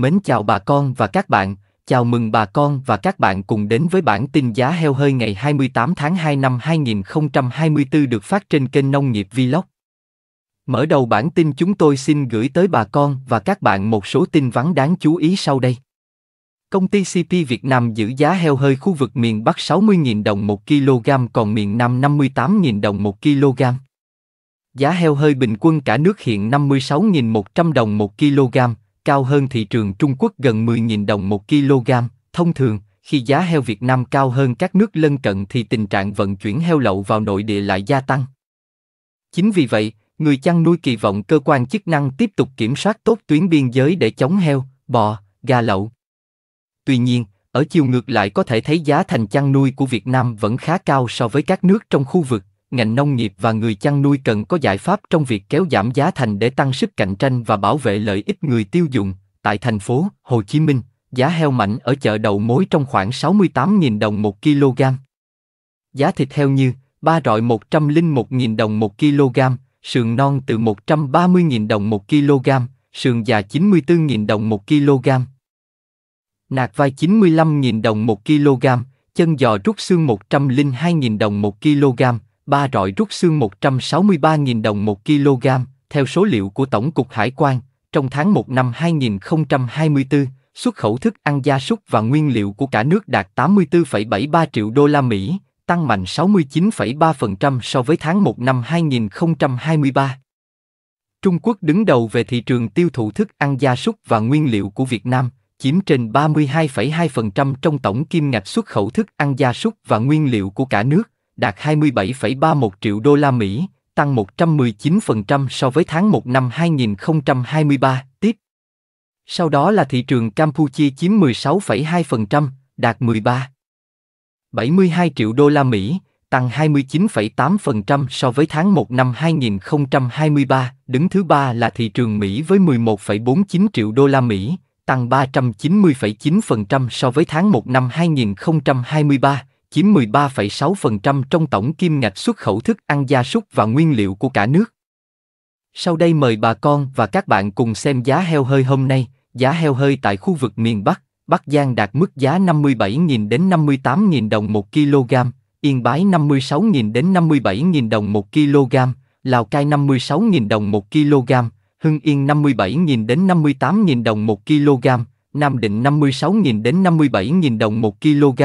Mến chào bà con và các bạn, chào mừng bà con và các bạn cùng đến với bản tin giá heo hơi ngày 28 tháng 2 năm 2024 được phát trên kênh Nông nghiệp Vlog. Mở đầu bản tin chúng tôi xin gửi tới bà con và các bạn một số tin vắn đáng chú ý sau đây. Công ty CP Việt Nam giữ giá heo hơi khu vực miền Bắc 60.000 đồng 1 kg còn miền Nam 58.000 đồng 1 kg. Giá heo hơi bình quân cả nước hiện 56.100 đồng 1 kg, cao hơn thị trường Trung Quốc gần 10.000 đồng một kg. Thông thường, khi giá heo Việt Nam cao hơn các nước lân cận thì tình trạng vận chuyển heo lậu vào nội địa lại gia tăng. Chính vì vậy, người chăn nuôi kỳ vọng cơ quan chức năng tiếp tục kiểm soát tốt tuyến biên giới để chống heo, bò, gà lậu. Tuy nhiên, ở chiều ngược lại có thể thấy giá thành chăn nuôi của Việt Nam vẫn khá cao so với các nước trong khu vực ngành nông nghiệp và người chăn nuôi cần có giải pháp trong việc kéo giảm giá thành để tăng sức cạnh tranh và bảo vệ lợi ích người tiêu dùng. Tại thành phố Hồ Chí Minh, giá heo mạnh ở chợ đầu mối trong khoảng 68.000 đồng 1 kg. Giá thịt heo như ba rọi 101.000 đồng 1 kg, sườn non từ 130.000 đồng 1 kg, sườn già 94.000 đồng 1 kg. Nạc vai 95.000 đồng 1 kg, chân giò rút xương 102.000 đồng 1 kg, ba rọi rút xương 163.000 đồng 1 kg, theo số liệu của Tổng cục Hải quan, trong tháng 1 năm 2024, xuất khẩu thức ăn gia súc và nguyên liệu của cả nước đạt 84,73 triệu đô la Mỹ, tăng mạnh 69,3% so với tháng 1 năm 2023. Trung Quốc đứng đầu về thị trường tiêu thụ thức ăn gia súc và nguyên liệu của Việt Nam, chiếm trên 32,2% trong tổng kim ngạch xuất khẩu thức ăn gia súc và nguyên liệu của cả nước, đạt 27,31 triệu đô la Mỹ, tăng 119% so với tháng 1 năm 2023, tiếp. Sau đó là thị trường Campuchia chiếm 16,2%, đạt 13. 72 triệu đô la Mỹ, tăng 29,8% so với tháng 1 năm 2023, đứng thứ ba là thị trường Mỹ với 11,49 triệu đô la Mỹ, tăng 390,9% so với tháng 1 năm 2023, chiếm 13,6% trong tổng kim ngạch xuất khẩu thức ăn gia súc và nguyên liệu của cả nước. Sau đây mời bà con và các bạn cùng xem giá heo hơi hôm nay. Giá heo hơi tại khu vực miền Bắc, Bắc Giang đạt mức giá 57.000 đến 58.000 đồng 1 kg, Yên Bái 56.000 đến 57.000 đồng 1 kg, Lào Cai 56.000 đồng 1 kg, Hưng Yên 57.000 đến 58.000 đồng 1 kg, Nam Định 56.000 đến 57.000 đồng 1 kg,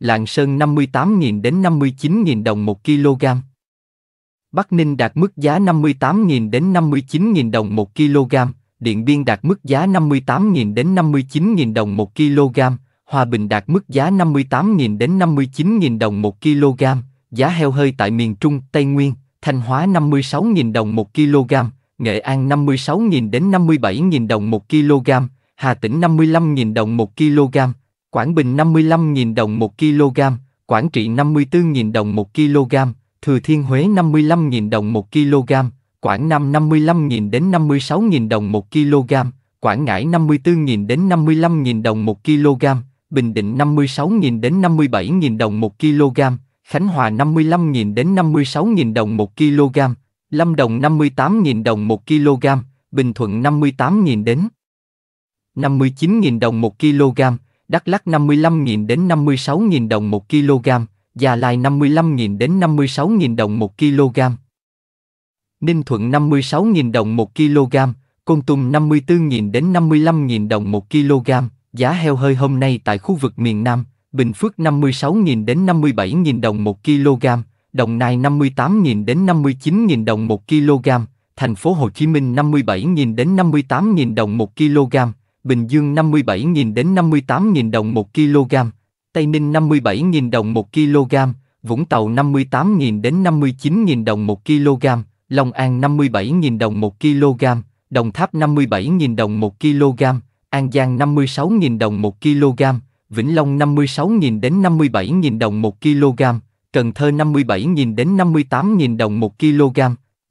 Lạng Sơn 58.000 đến 59.000 đồng 1 kg. Bắc Ninh đạt mức giá 58.000 đến 59.000 đồng 1 kg, Điện Biên đạt mức giá 58.000 đến 59.000 đồng 1 kg, Hòa Bình đạt mức giá 58.000 đến 59.000 đồng 1 kg, giá heo hơi tại miền Trung, Tây Nguyên, Thanh Hóa 56.000 đồng 1 kg, Nghệ An 56.000 đến 57.000 đồng 1 kg, Hà Tĩnh 55.000 đồng 1 kg, Quảng Bình 55.000 đồng 1 kg, Quảng Trị 54.000 đồng 1 kg, Thừa Thiên Huế 55.000 đồng 1 kg, Quảng Nam 55.000 đến 56.000 đồng 1 kg, Quảng Ngãi 54.000 đến 55.000 đồng 1 kg, Bình Định 56.000 đến 57.000 đồng 1 kg, Khánh Hòa 55.000 đến 56.000 đồng 1 kg, Lâm Đồng 58.000 đồng 1 kg, Bình Thuận 58.000 đến 59.000 đồng 1 kg, Đắk Lắk 55.000 đến 56.000 đồng 1 kg, Gia Lai 55.000 đến 56.000 đồng 1 kg. Ninh Thuận 56.000 đồng 1 kg, Côn Tum 54.000 đến 55.000 đồng 1 kg, giá heo hơi hôm nay tại khu vực miền Nam, Bình Phước 56.000 đến 57.000 đồng 1 kg, Đồng Nai 58.000 đến 59.000 đồng 1 kg, Thành phố Hồ Chí Minh 57.000 đến 58.000 đồng 1 kg, Bình Dương 57.000 đến 58.000 đồng 1 kg, Tây Ninh 57.000 đồng 1 kg, Vũng Tàu 58.000 đến 59.000 đồng 1 kg, Long An 57.000 đồng 1 kg, Đồng Tháp 57.000 đồng 1 kg, An Giang 56.000 đồng 1 kg, Vĩnh Long 56.000 đến 57.000 đồng 1 kg, Cần Thơ 57.000 đến 58.000 đồng 1 kg,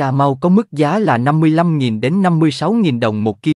Cà Mau có mức giá là 55.000 đến 56.000 đồng một kg.